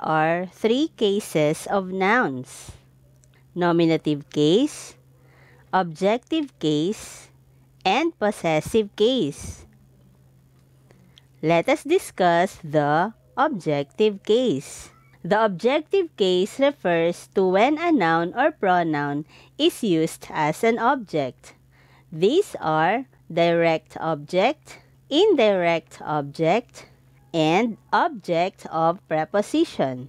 are three cases of nouns. Nominative case, objective case, and possessive case. Let us discuss the objective case. The objective case refers to when a noun or pronoun is used as an object. These are direct object, indirect object, and object of preposition.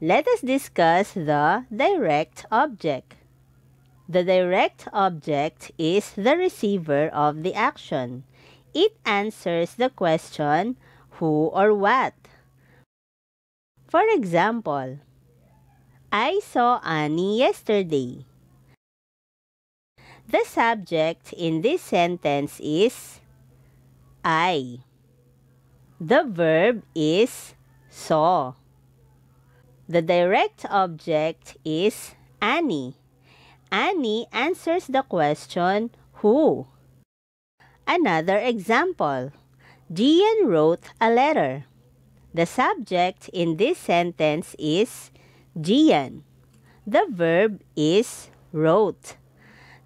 Let us discuss the direct object. The direct object is the receiver of the action. It answers the question, who or what. For example, I saw Annie yesterday. The subject in this sentence is I. The verb is saw. The direct object is Annie. Annie answers the question, who? Another example. Gian wrote a letter. The subject in this sentence is Gian. The verb is wrote.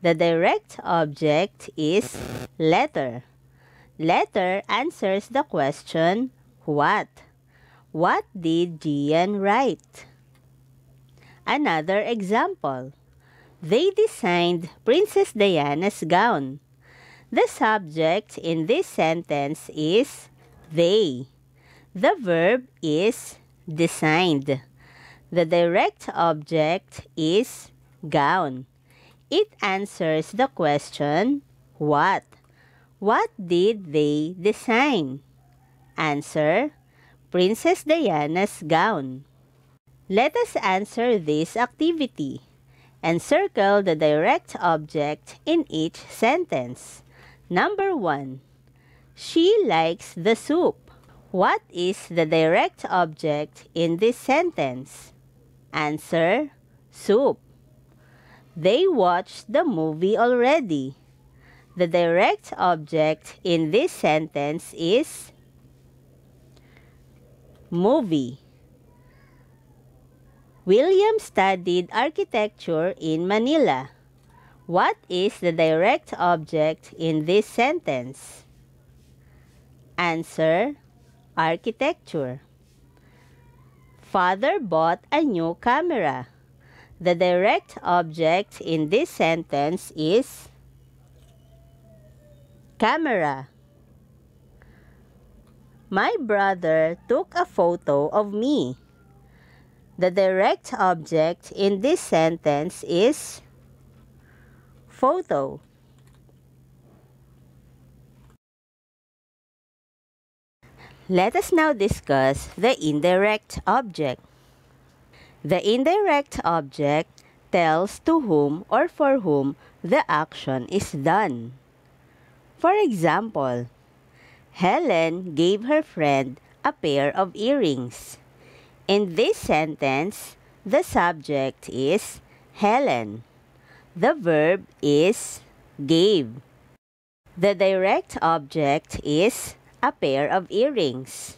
The direct object is letter. Letter answers the question, what? What did Gian write? Another example. They designed Princess Diana's gown. The subject in this sentence is they. The verb is designed. The direct object is gown. It answers the question, what? What did they design? Answer, Princess Diana's gown. Let us answer this activity and circle the direct object in each sentence. Number 1. She likes the soup. What is the direct object in this sentence? Answer, soup. They watched the movie already. The direct object in this sentence is movie. William studied architecture in Manila. What is the direct object in this sentence? Answer, architecture. Father bought a new camera. The direct object in this sentence is camera. My brother took a photo of me. The direct object in this sentence is photo. Let us now discuss the indirect object. The indirect object tells to whom or for whom the action is done. For example, Helen gave her friend a pair of earrings. In this sentence, the subject is Helen. The verb is gave. The direct object is a pair of earrings.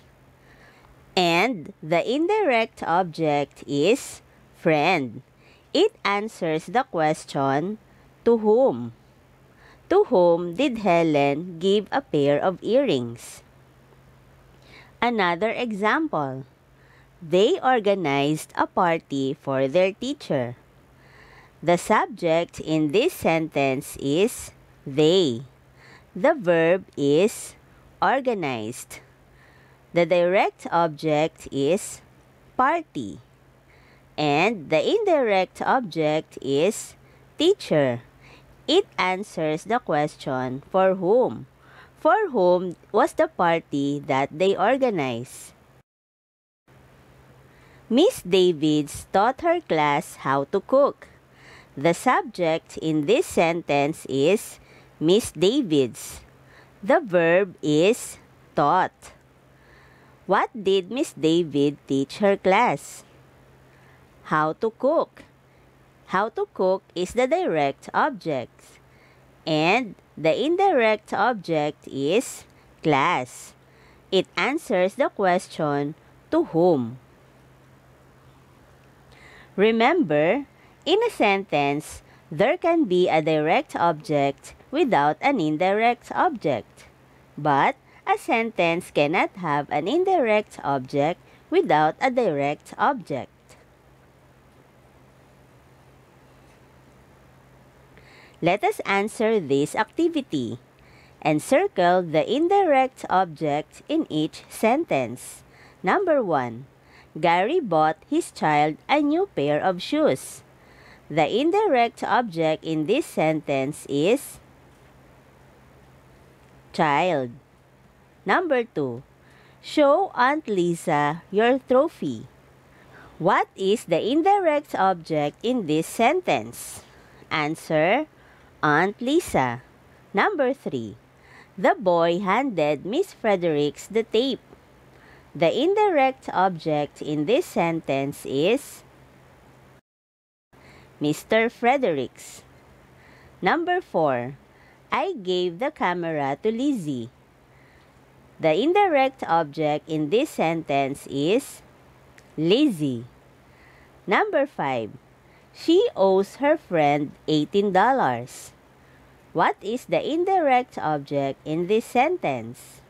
And the indirect object is friend. It answers the question, to whom? To whom did Helen give a pair of earrings? Another example. They organized a party for their teacher. The subject in this sentence is they. The verb is organized. The direct object is party. And the indirect object is teacher. It answers the question, for whom? For whom was the party that they organized? Miss Davids taught her class how to cook. The subject in this sentence is Miss Davids. The verb is taught. What did Miss David teach her class? How to cook how to cook is the direct object. And the indirect object is class. It answers the question, to whom? Remember, in a sentence, there can be a direct object without an indirect object. But a sentence cannot have an indirect object without a direct object. Let us answer this activity and circle the indirect object in each sentence. Number 1. Gary bought his child a new pair of shoes. The indirect object in this sentence is child. Number 2. Show Aunt Lisa your trophy. What is the indirect object in this sentence? Answer Aunt Lisa. Number 3. The boy handed Miss Fredericks the tape. The indirect object in this sentence is Mr. Fredericks. Number 4. I gave the camera to Lizzie. The indirect object in this sentence is Lizzie. Number 5. She owes her friend $18. What is the indirect object in this sentence?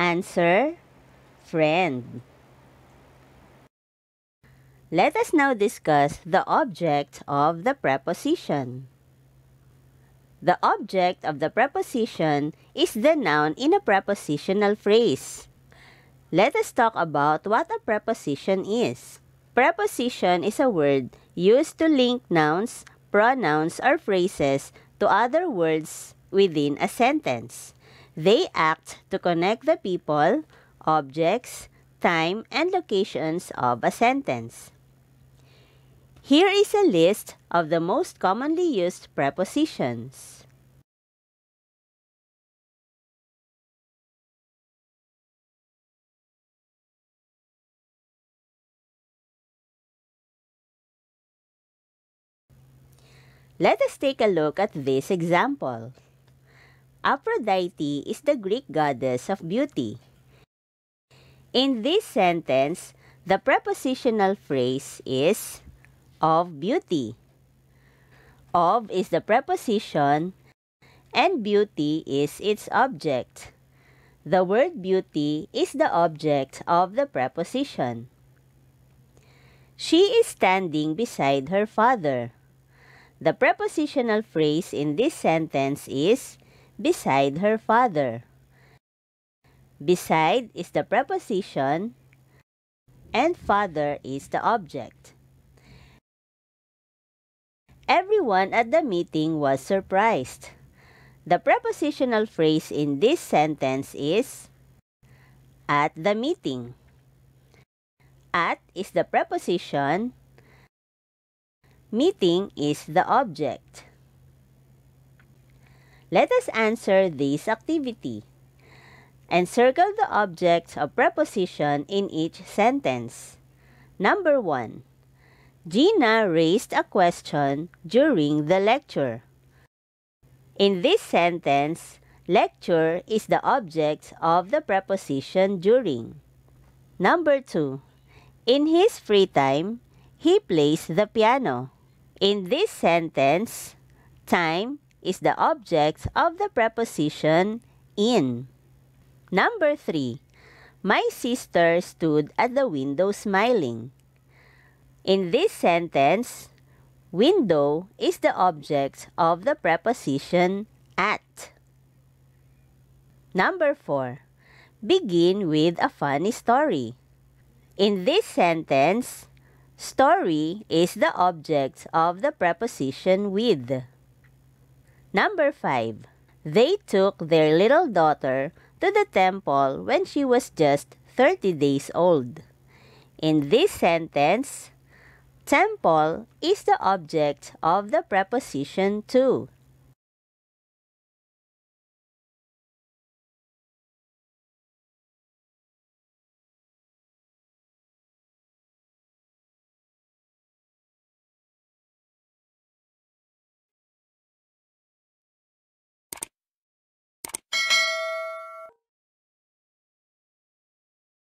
Answer, friend. Let us now discuss the object of the preposition. The object of the preposition is the noun in a prepositional phrase. Let us talk about what a preposition is preposition is a word used to link nouns, pronouns, or phrases to other words within a sentence. They act to connect the people, objects, time, and locations of a sentence. Here is a list of the most commonly used prepositions. Let us take a look at this example. Aphrodite is the Greek goddess of beauty. In this sentence, the prepositional phrase is of beauty. Of is the preposition and beauty is its object. The word beauty is the object of the preposition. She is standing beside her father. The prepositional phrase in this sentence is beside her father. Beside is the preposition and father is the object. Everyone at the meeting was surprised. The prepositional phrase in this sentence is at the meeting. At is the preposition Meeting is the object. Let us answer this activity. Encircle the objects of preposition in each sentence. Number 1. Gina raised a question during the lecture. In this sentence, lecture is the object of the preposition during. Number 2. In his free time, he plays the piano. In this sentence, time is the object of the preposition in. Number three, my sister stood at the window smiling. In this sentence, window is the object of the preposition at. Number four, begin with a funny story. In this sentence, Story is the object of the preposition with. Number 5. They took their little daughter to the temple when she was just 30 days old. In this sentence, temple is the object of the preposition to.